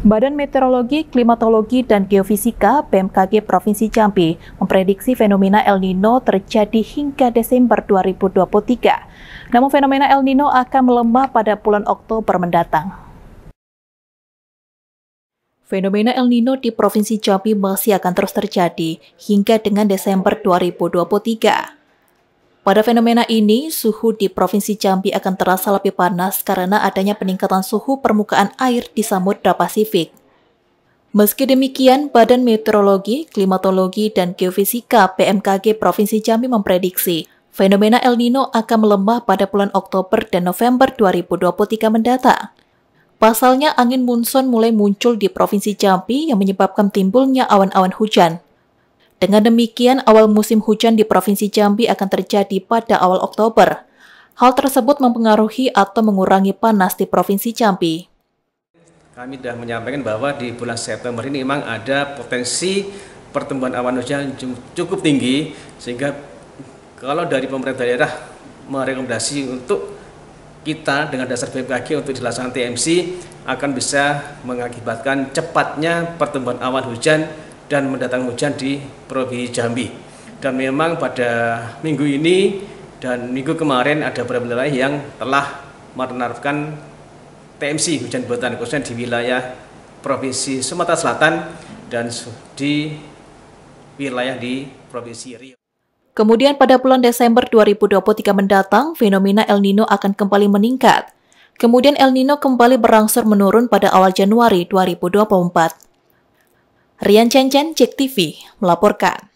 Badan Meteorologi, Klimatologi, dan Geofisika BMKG Provinsi Jambi memprediksi fenomena El Nino terjadi hingga Desember 2023. Namun fenomena El Nino akan melemah pada bulan Oktober mendatang. Fenomena El Nino di Provinsi Jambi masih akan terus terjadi hingga dengan Desember 2023. Pada fenomena ini, suhu di Provinsi Jambi akan terasa lebih panas karena adanya peningkatan suhu permukaan air di Samudra Pasifik. Meski demikian, Badan Meteorologi, Klimatologi, dan Geofisika BMKG Provinsi Jambi memprediksi fenomena El Nino akan melemah pada bulan Oktober dan November 2023 mendatang. Pasalnya, angin monsun mulai muncul di Provinsi Jambi yang menyebabkan timbulnya awan-awan hujan. Dengan demikian, awal musim hujan di Provinsi Jambi akan terjadi pada awal Oktober. Hal tersebut mempengaruhi atau mengurangi panas di Provinsi Jambi. Kami sudah menyampaikan bahwa di bulan September ini memang ada potensi pertumbuhan awan hujan cukup tinggi sehingga kalau dari pemerintah daerah merekomendasi untuk kita dengan dasar BMKG untuk dilaksanakan TMC akan bisa mengakibatkan cepatnya pertumbuhan awan hujan dan mendatang hujan di Provinsi Jambi. Dan memang pada minggu ini dan minggu kemarin ada beberapa wilayah yang telah menerapkan TMC hujan buatan khususnya di wilayah Provinsi Sumatera Selatan dan di wilayah di Provinsi Riau. Kemudian pada bulan Desember 2023 mendatang, fenomena El Nino akan kembali meningkat. Kemudian El Nino kembali berangsur menurun pada awal Januari 2024. Rian Chen Chen, Cek TV, melaporkan.